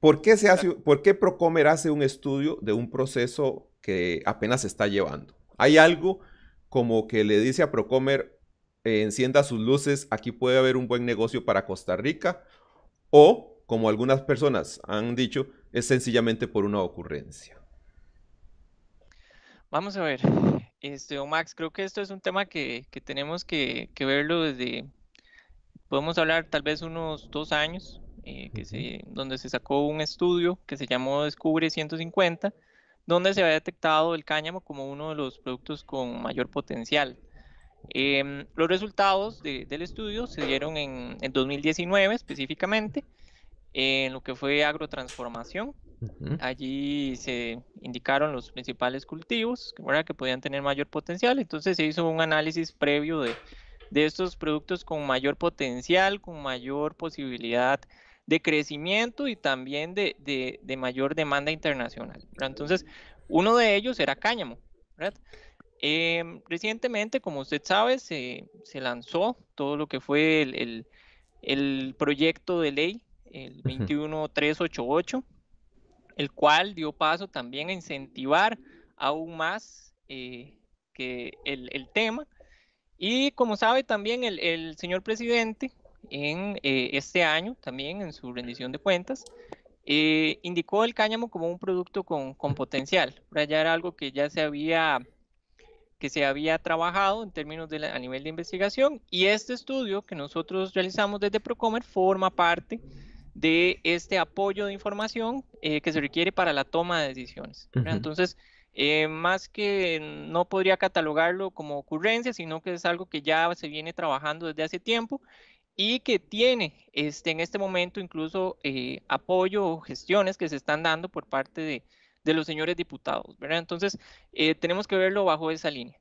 ¿Por qué, se hace, Procomer hace un estudio de un proceso que apenas se está llevando? Hay algo como que le dice a Procomer, eh, encienda sus luces, aquí puede haber un buen negocio para Costa Rica, o, como algunas personas han dicho, es sencillamente por una ocurrencia. Vamos a ver, este, Max, creo que esto es un tema que, tenemos que, que verlo desde, podemos hablar tal vez unos dos años, eh, donde se sacó un estudio que se llamó Descubre 150, donde se había detectado el cáñamo como uno de los productos con mayor potencial. Em, los resultados del estudio se dieron en, 2019 específicamente, en lo que fue agrotransformación. Allí se indicaron los principales cultivos que podían tener mayor potencial, entonces se hizo un análisis previo de, de estos productos con mayor potencial, con mayor posibilidad de crecimiento y también de, mayor demanda internacional. Entonces, uno de ellos era cáñamo. Em, recientemente, como usted sabe, se, lanzó todo lo que fue el, proyecto de ley, el 21388, el cual dio paso también a incentivar aún más eh, que el, tema. Y como sabe también el, el señor presidente, en eh, este año también en su rendición de cuentas, eh, indicó el cáñamo como un producto con, con potencial. Para era algo que ya se había que se había trabajado en términos de a nivel de investigación y este estudio que nosotros realizamos desde Procomer forma parte de este apoyo de información eh, que se requiere para la toma de decisiones. Entonces, más que no podría catalogarlo como ocurrencia, sino que es algo que ya se viene trabajando desde hace tiempo y que tiene este, en este momento incluso eh, apoyo o gestiones que se están dando por parte de, de los señores diputados, ¿verdad? Entonces, eh, tenemos que verlo bajo esa línea.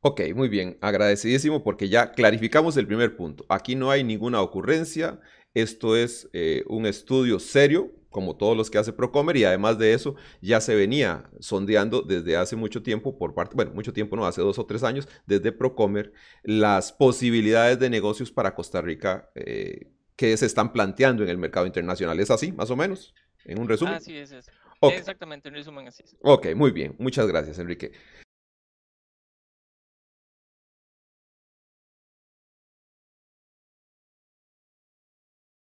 Ok, muy bien, agradecidísimo porque ya clarificamos el primer punto. Aquí no hay ninguna ocurrencia, esto es eh, un estudio serio como todos los que hace Procomer, y además de eso ya se venía sondeando desde hace mucho tiempo por parte, bueno, mucho tiempo no, hace dos o tres años, desde Procomer, las posibilidades de negocios para Costa Rica eh, que se están planteando en el mercado internacional. ¿Es así, más o menos? En un resumen. Así es. Exactamente, en resumen así es. Ok, muy bien. Muchas gracias, Enrique.